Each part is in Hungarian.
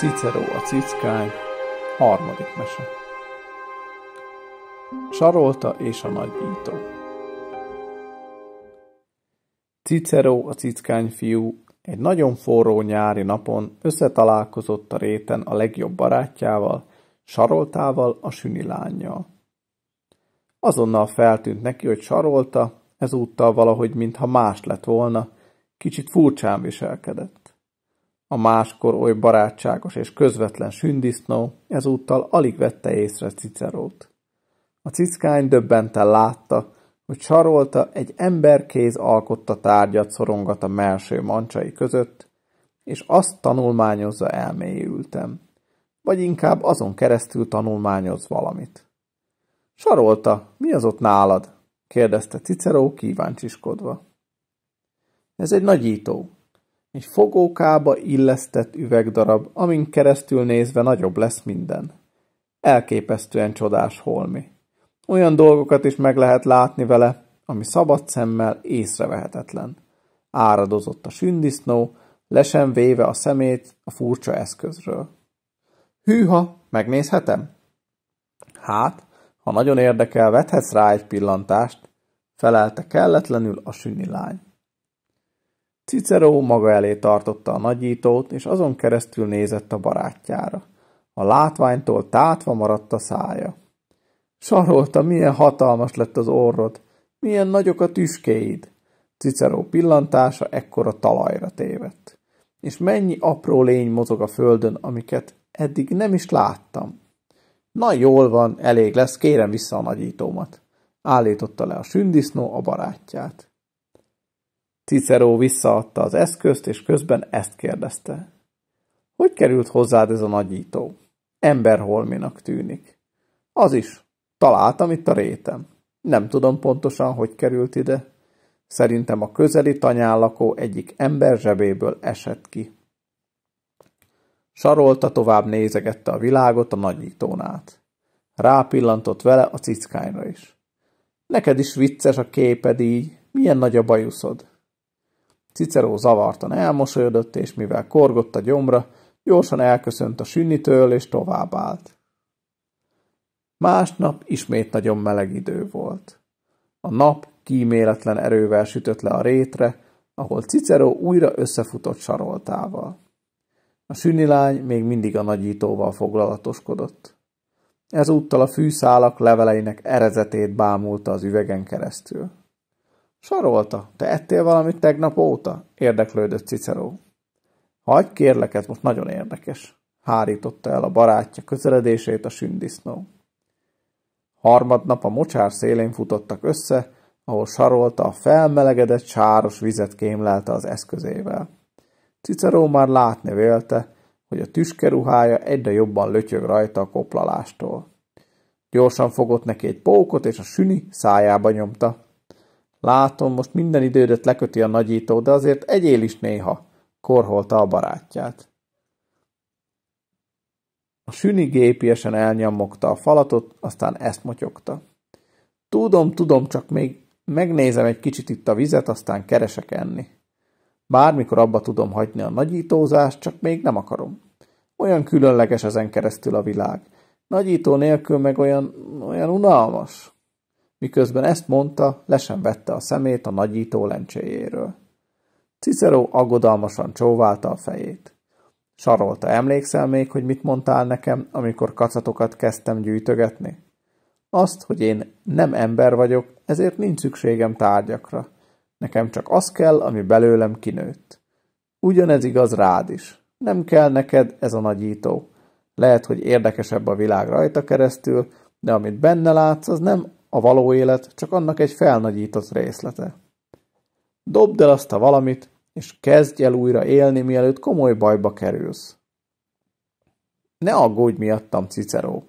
Cicero a cickány, harmadik mese. Sarolta és a nagyító. Cicero a cickány fiú egy nagyon forró nyári napon összetalálkozott a réten a legjobb barátjával, Saroltával, a süni lányjal. Azonnal feltűnt neki, hogy Sarolta, ezúttal valahogy mintha más lett volna, kicsit furcsán viselkedett. A máskor oly barátságos és közvetlen sündisznó ezúttal alig vette észre Cicerót. A cickány döbbenten látta, hogy sarolta egy emberkéz alkotta tárgyat szorongat a melső mancsai között, és azt tanulmányozza elmélyültem. Vagy inkább azon keresztül tanulmányoz valamit. Sarolta, mi az ott nálad? kérdezte Cicero kíváncsiskodva. Ez egy nagyító, egy fogókába illesztett üvegdarab, amin keresztül nézve nagyobb lesz minden. Elképesztően csodás holmi. Olyan dolgokat is meg lehet látni vele, ami szabad szemmel észrevehetetlen. Áradozott a sündisznó, lesen véve a szemét a furcsa eszközről. Hűha, megnézhetem? Hát, ha nagyon érdekel, vethetsz rá egy pillantást, felelte kelletlenül a sünni lány. Cicero maga elé tartotta a nagyítót, és azon keresztül nézett a barátjára. A látványtól tátva maradt a szája. Sarolta, milyen hatalmas lett az orrod, milyen nagyok a tüskéid. Cicero pillantása ekkora talajra tévedt. És mennyi apró lény mozog a földön, amiket eddig nem is láttam. Na jól van, elég lesz, kérem vissza a nagyítómat. Állította le a sündisznó a barátját. Cicero visszaadta az eszközt, és közben ezt kérdezte. Hogy került hozzád ez a nagyító? Emberholminak tűnik. Az is. Találtam itt a rétem. Nem tudom pontosan, hogy került ide. Szerintem a közeli tanyállakó egyik ember zsebéből esett ki. Sarolta tovább nézegette a világot a nagyítón át. Rápillantott vele a cickányra is. Neked is vicces a képed így, milyen nagy a bajuszod. Cicero zavartan elmosolyodott, és mivel korgott a gyomra, gyorsan elköszönt a sünnitől, és továbbált. Másnap ismét nagyon meleg idő volt. A nap kíméletlen erővel sütött le a rétre, ahol Cicero újra összefutott saroltával. A sünnilány még mindig a nagyítóval foglalatoskodott. Ezúttal a fűszálak leveleinek erezetét bámulta az üvegen keresztül. Sorolta. Te ettél valamit tegnap óta? Érdeklődött Cicero. Hagy, kérlek, ez most nagyon érdekes. Hárította el a barátja közeledését a sündisznó. Harmadnap a mocsár szélén futottak össze, ahol sarolta a felmelegedett sáros vizet kémlelte az eszközével. Cicero már látni vélte, hogy a tüskeruhája egyre jobban lötyög rajta a koplalástól. Gyorsan fogott neki egy pókot, és a süni szájába nyomta. Látom, most minden idődet leköti a nagyító, de azért egyél is néha, korholta a barátját. A süni gépiesen elnyomogta a falatot, aztán ezt motyogta. Tudom, tudom, csak még megnézem egy kicsit itt a vizet, aztán keresek enni. Bármikor abba tudom hagyni a nagyítózást, csak még nem akarom. Olyan különleges ezen keresztül a világ. Nagyító nélkül meg olyan, olyan unalmas. Miközben ezt mondta, lesen vette a szemét a nagyító lencséjéről. Cicero aggodalmasan csóválta a fejét. Sarolta, emlékszel még, hogy mit mondtál nekem, amikor kacatokat kezdtem gyűjtögetni? Azt, hogy én nem ember vagyok, ezért nincs szükségem tárgyakra. Nekem csak az kell, ami belőlem kinőtt. Ugyanez igaz rád is. Nem kell neked ez a nagyító. Lehet, hogy érdekesebb a világ rajta keresztül, de amit benne látsz, az nem a való élet csak annak egy felnagyított részlete. Dobd el azt a valamit, és kezdj el újra élni, mielőtt komoly bajba kerülsz. Ne aggódj miattam, Cicero.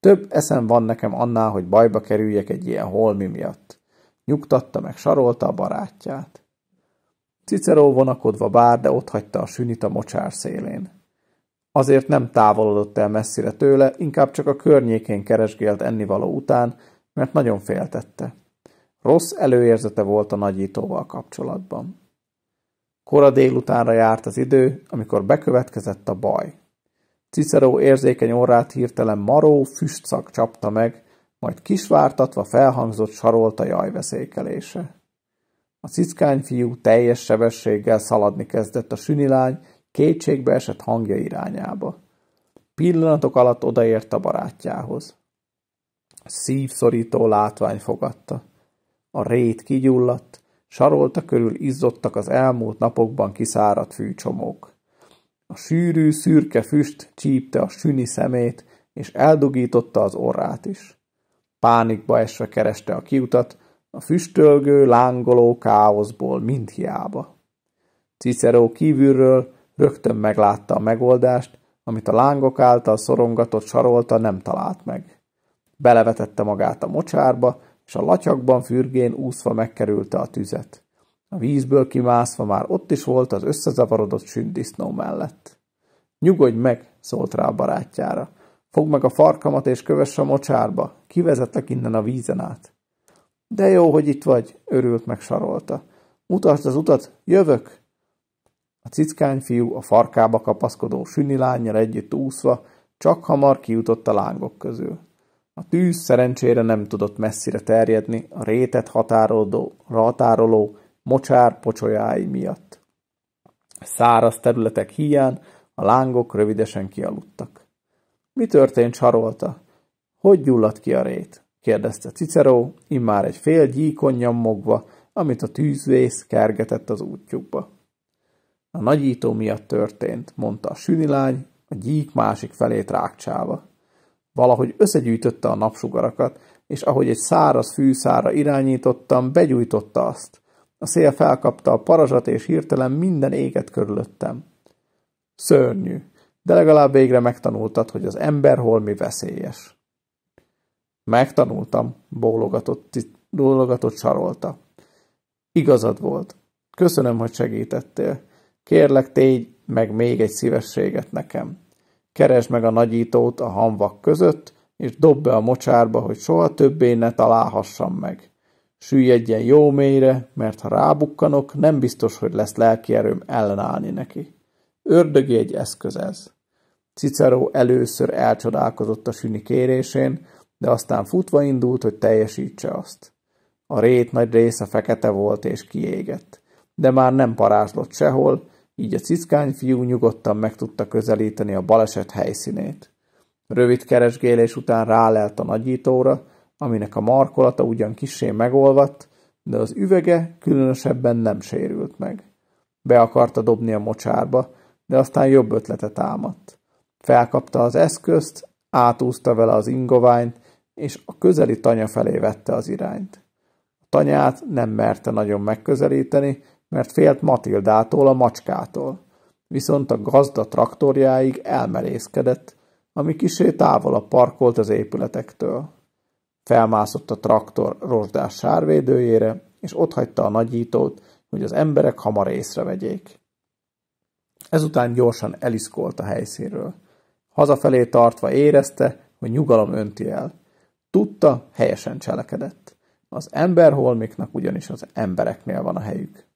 Több eszem van nekem annál, hogy bajba kerüljek egy ilyen holmi miatt. Nyugtatta meg sarolta a barátját. Cicero vonakodva bár, de hagyta a sünit a mocsár szélén. Azért nem távolodott el messzire tőle, inkább csak a környékén keresgélt ennivaló után, mert nagyon féltette. Rossz előérzete volt a nagyítóval kapcsolatban. Kora délutánra járt az idő, amikor bekövetkezett a baj. Cicero érzékeny orrát hirtelen maró füstszak csapta meg, majd kisvártatva felhangzott sarolta jajveszékelése. A cickány fiú teljes sebességgel szaladni kezdett a sünilány kétségbeesett hangja irányába. Pillanatok alatt odaért a barátjához. A szívszorító látvány fogadta. A rét kigyulladt, sarolta körül izzottak az elmúlt napokban kiszáradt fűcsomók. A sűrű, szürke füst csípte a süni szemét, és eldugította az orrát is. Pánikba esve kereste a kiutat, a füstölgő, lángoló káoszból mind hiába. Cicero kívülről rögtön meglátta a megoldást, amit a lángok által szorongatott sarolta nem talált meg. Belevetette magát a mocsárba, és a latyakban fürgén úszva megkerülte a tüzet. A vízből kimászva már ott is volt az összezavarodott sündisznó mellett. Nyugodj meg, szólt rá a barátjára. Fogd meg a farkamat és kövess a mocsárba, kivezetlek innen a vízen át. De jó, hogy itt vagy, örült meg sarolta. Mutasd az utat, jövök! A cickány fiú a farkába kapaszkodó sünni lányjal együtt úszva, csak hamar kijutott a lángok közül. A tűz szerencsére nem tudott messzire terjedni a rétet határoló, határoló mocsár pocsolyái miatt. Száraz területek hiány, a lángok rövidesen kialudtak. Mi történt sarolta? Hogy gyulladt ki a rét? kérdezte Cicero, immár egy fél gyíkon nyomogva, amit a tűzvész kergetett az útjukba. A nagyító miatt történt, mondta a sünilány, a gyík másik felét rákcsálva. Valahogy összegyűjtötte a napsugarakat, és ahogy egy száraz fűszára irányítottam, begyújtotta azt. A szél felkapta a parazsat, és hirtelen minden éget körülöttem. Szörnyű, de legalább végre megtanultad, hogy az ember holmi veszélyes. Megtanultam, bólogatott, bólogatott sarolta. Igazad volt. Köszönöm, hogy segítettél. Kérlek, tégy meg még egy szívességet nekem keresd meg a nagyítót a hamvak között, és dobd be a mocsárba, hogy soha többé ne találhassam meg. Süllyedjen jó mélyre, mert ha rábukkanok, nem biztos, hogy lesz lelki erőm ellenállni neki. Ördögi egy eszköz ez. Cicero először elcsodálkozott a süni kérésén, de aztán futva indult, hogy teljesítse azt. A rét nagy része fekete volt és kiégett, de már nem parázslott sehol, így a cickány fiú nyugodtan meg tudta közelíteni a baleset helyszínét. Rövid keresgélés után rálelt a nagyítóra, aminek a markolata ugyan kissé megolvadt, de az üvege különösebben nem sérült meg. Be akarta dobni a mocsárba, de aztán jobb ötlete támadt. Felkapta az eszközt, átúzta vele az ingoványt, és a közeli tanya felé vette az irányt. A tanyát nem merte nagyon megközelíteni, mert félt Matildától, a macskától. Viszont a gazda traktorjáig elmerészkedett, ami kisé távolabb parkolt az épületektől. Felmászott a traktor rozsdás sárvédőjére, és hagyta a nagyítót, hogy az emberek hamar észrevegyék. Ezután gyorsan eliszkolt a helyszínről. Hazafelé tartva érezte, hogy nyugalom önti el. Tudta, helyesen cselekedett. Az emberholmiknak ugyanis az embereknél van a helyük.